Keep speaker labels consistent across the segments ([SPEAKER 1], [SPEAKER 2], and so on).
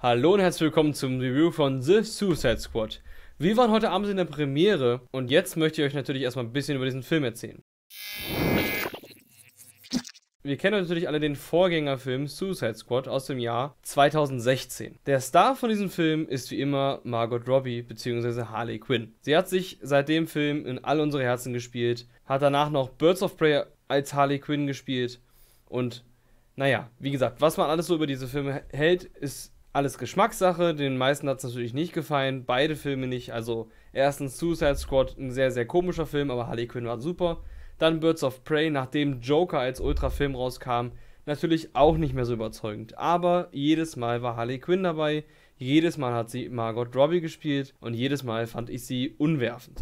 [SPEAKER 1] Hallo und herzlich willkommen zum Review von The Suicide Squad. Wir waren heute Abend in der Premiere und jetzt möchte ich euch natürlich erstmal ein bisschen über diesen Film erzählen. Wir kennen natürlich alle den Vorgängerfilm Suicide Squad aus dem Jahr 2016. Der Star von diesem Film ist wie immer Margot Robbie bzw. Harley Quinn. Sie hat sich seit dem Film in all unsere Herzen gespielt, hat danach noch Birds of Prey als Harley Quinn gespielt und naja, wie gesagt, was man alles so über diese Filme hält, ist alles Geschmackssache. Den meisten hat es natürlich nicht gefallen. Beide Filme nicht. Also erstens Suicide Squad, ein sehr, sehr komischer Film, aber Harley Quinn war super. Dann Birds of Prey, nachdem Joker als Ultrafilm rauskam, natürlich auch nicht mehr so überzeugend. Aber jedes Mal war Harley Quinn dabei. Jedes Mal hat sie Margot Robbie gespielt und jedes Mal fand ich sie unwerfend.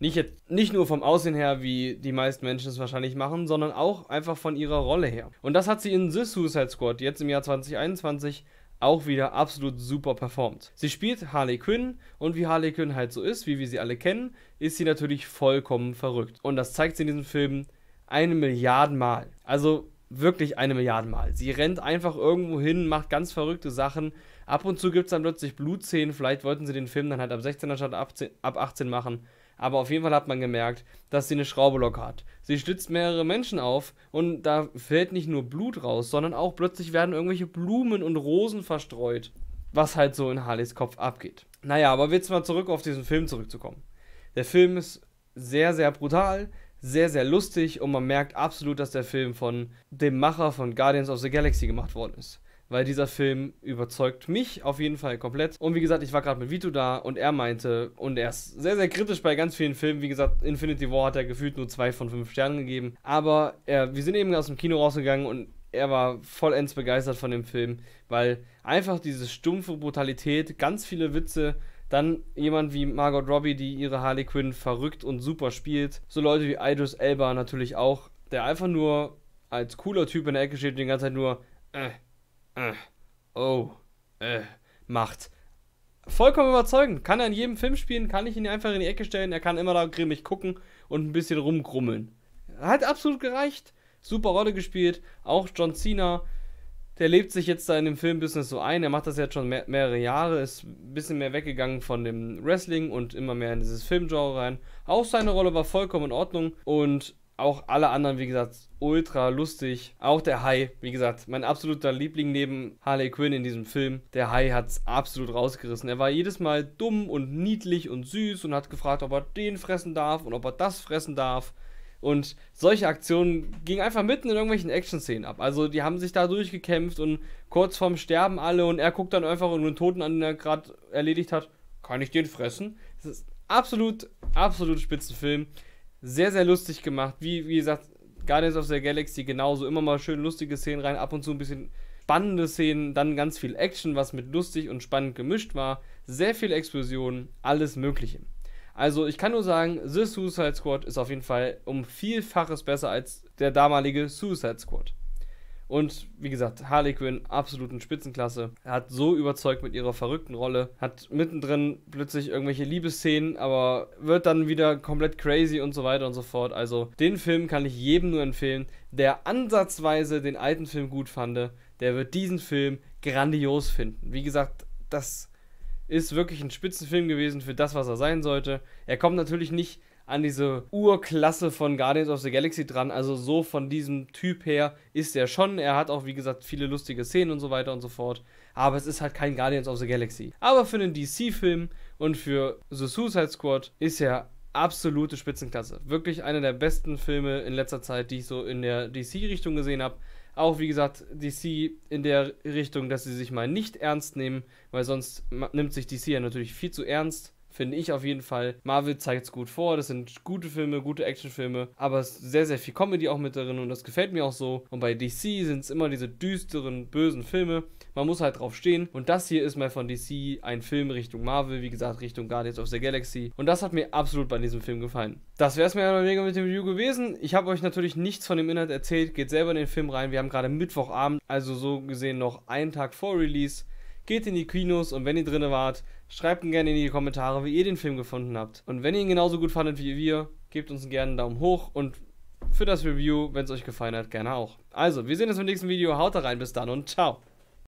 [SPEAKER 1] Nicht, nicht nur vom Aussehen her, wie die meisten Menschen es wahrscheinlich machen, sondern auch einfach von ihrer Rolle her. Und das hat sie in The Suicide Squad jetzt im Jahr 2021 auch wieder absolut super performt. Sie spielt Harley Quinn und wie Harley Quinn halt so ist, wie wir sie alle kennen, ist sie natürlich vollkommen verrückt. Und das zeigt sie in diesem Film eine Milliarde Mal. Also wirklich eine Milliarde Mal. Sie rennt einfach irgendwo hin, macht ganz verrückte Sachen. Ab und zu gibt es dann plötzlich Blutszenen. Vielleicht wollten sie den Film dann halt ab 16 anstatt ab 18 machen. Aber auf jeden Fall hat man gemerkt, dass sie eine Schraube locker hat. Sie stützt mehrere Menschen auf und da fällt nicht nur Blut raus, sondern auch plötzlich werden irgendwelche Blumen und Rosen verstreut, was halt so in Harleys Kopf abgeht. Naja, aber jetzt mal zurück auf diesen Film zurückzukommen. Der Film ist sehr, sehr brutal, sehr, sehr lustig und man merkt absolut, dass der Film von dem Macher von Guardians of the Galaxy gemacht worden ist weil dieser Film überzeugt mich auf jeden Fall komplett. Und wie gesagt, ich war gerade mit Vito da und er meinte, und er ist sehr, sehr kritisch bei ganz vielen Filmen, wie gesagt, Infinity War hat er gefühlt nur zwei von fünf Sternen gegeben. Aber er, wir sind eben aus dem Kino rausgegangen und er war vollends begeistert von dem Film, weil einfach diese stumpfe Brutalität, ganz viele Witze, dann jemand wie Margot Robbie, die ihre Harley Quinn verrückt und super spielt. So Leute wie Idris Elba natürlich auch, der einfach nur als cooler Typ in der Ecke steht und die ganze Zeit nur, äh, äh, oh, äh, macht. Vollkommen überzeugend. Kann er in jedem Film spielen, kann ich ihn einfach in die Ecke stellen, er kann immer da grimmig gucken und ein bisschen rumgrummeln. Hat absolut gereicht. Super Rolle gespielt. Auch John Cena, der lebt sich jetzt da in dem Filmbusiness so ein. Er macht das jetzt schon mehr, mehrere Jahre, ist ein bisschen mehr weggegangen von dem Wrestling und immer mehr in dieses Filmgenre rein. Auch seine Rolle war vollkommen in Ordnung und auch alle anderen, wie gesagt, ultra lustig. Auch der Hai, wie gesagt, mein absoluter Liebling neben Harley Quinn in diesem Film. Der Hai hat es absolut rausgerissen. Er war jedes Mal dumm und niedlich und süß und hat gefragt, ob er den fressen darf und ob er das fressen darf. Und solche Aktionen gingen einfach mitten in irgendwelchen Action-Szenen ab. Also die haben sich da durchgekämpft und kurz vorm Sterben alle und er guckt dann einfach den Toten an, den er gerade erledigt hat. Kann ich den fressen? Das ist absolut, absolut Spitzenfilm. Film sehr, sehr lustig gemacht. Wie, wie gesagt, Guardians of the Galaxy genauso. Immer mal schön lustige Szenen rein, ab und zu ein bisschen spannende Szenen, dann ganz viel Action, was mit lustig und spannend gemischt war. Sehr viel Explosionen, alles Mögliche. Also ich kann nur sagen, The Suicide Squad ist auf jeden Fall um vielfaches besser als der damalige Suicide Squad. Und wie gesagt, Harley Quinn, absoluten Spitzenklasse. Er hat so überzeugt mit ihrer verrückten Rolle, hat mittendrin plötzlich irgendwelche Liebesszenen, aber wird dann wieder komplett crazy und so weiter und so fort. Also den Film kann ich jedem nur empfehlen, der ansatzweise den alten Film gut fand, der wird diesen Film grandios finden. Wie gesagt, das ist wirklich ein Spitzenfilm gewesen für das, was er sein sollte. Er kommt natürlich nicht an diese Urklasse von Guardians of the Galaxy dran. Also so von diesem Typ her ist er schon. Er hat auch, wie gesagt, viele lustige Szenen und so weiter und so fort. Aber es ist halt kein Guardians of the Galaxy. Aber für einen DC-Film und für The Suicide Squad ist er absolute Spitzenklasse. Wirklich einer der besten Filme in letzter Zeit, die ich so in der DC-Richtung gesehen habe. Auch wie gesagt, DC in der Richtung, dass sie sich mal nicht ernst nehmen, weil sonst nimmt sich DC ja natürlich viel zu ernst finde ich auf jeden Fall. Marvel zeigt es gut vor, das sind gute Filme, gute Actionfilme, aber es ist sehr, sehr viel Comedy auch mit drin und das gefällt mir auch so. Und bei DC sind es immer diese düsteren, bösen Filme. Man muss halt drauf stehen. Und das hier ist mal von DC ein Film Richtung Marvel, wie gesagt, Richtung Guardians of the Galaxy. Und das hat mir absolut bei diesem Film gefallen. Das wäre es mir ja mega mit dem Review gewesen. Ich habe euch natürlich nichts von dem Inhalt erzählt. Geht selber in den Film rein. Wir haben gerade Mittwochabend, also so gesehen noch einen Tag vor Release. Geht in die Kinos und wenn ihr drinnen wart, schreibt ihn gerne in die Kommentare, wie ihr den Film gefunden habt. Und wenn ihr ihn genauso gut fandet wie wir, gebt uns gerne einen Daumen hoch und für das Review, wenn es euch gefallen hat, gerne auch. Also, wir sehen uns im nächsten Video. Haut rein, bis dann und ciao.